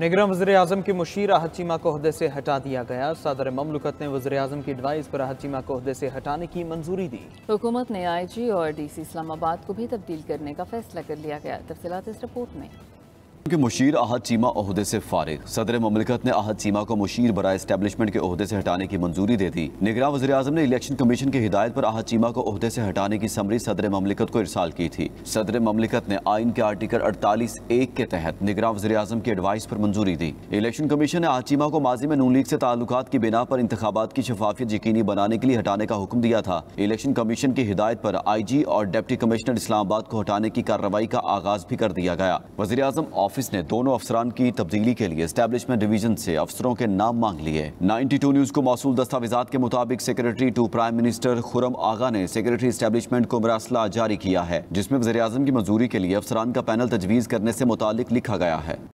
निगरान वजे अजम की मुशीर अहद चीमा को अहदे से हटा दिया गया सदर ममलकत ने वजे अजम की एडवाइस पर अहद चीमा को अहदे से हटाने की मंजूरी दी हुकूमत ने आई जी और डी सी इस्लामाबाद को भी तब्दील करने का फैसला कर लिया गया तफसलत इस रिपोर्ट में के मुशीर अहद चीमा अहदे से फारिग सदर ममलिकत ने अहद चीमा को मुशीर बरा इस्टेबलिशमेंट के अहदे से हटाने की मंजूरी दे दी निगरान वजी अजम ने इलेक्शन कमीशन की हिदायत पर अहद चीमा को अहदे से हटाने की समरी सदर ममलिकत को इरसाल की थी सदर ममलिकत ने आइन के आर्टिकल अड़तालीस एक के तहत निगरान वजी अजम की एडवाइस पर मंजूरी दी इलेक्शन कमीशन ने अहद चीमा को माजी में नून लीग से ताल्लुक की बिना पर इंतबात की शफाफियत यकीनी बनाने के लिए हटाने का हुक्म दिया था इलेक्शन कमीशन की हिदायत पर आई जी और डिप्टी कमिश्नर इस्लामाबाद को हटाने की कार्रवाई का आगाज भी कर दिया गया वजी अजम ऑफिस ने दोनों अफसरान की तब्दीली के लिए स्टैब्लिशमेंट डिवीजन से अफसरों के नाम मांग लिए 92 न्यूज़ को मौसू दस्तावेजा के मुताबिक secretary to prime minister Khurram Agha ने सेक्रेटरी स्टैब्लिशमेंट को मरासला जारी किया है जिसमें वजी की मंजूरी के लिए अफसरान का पैनल तजवीज़ करने से मुतल लिखा गया है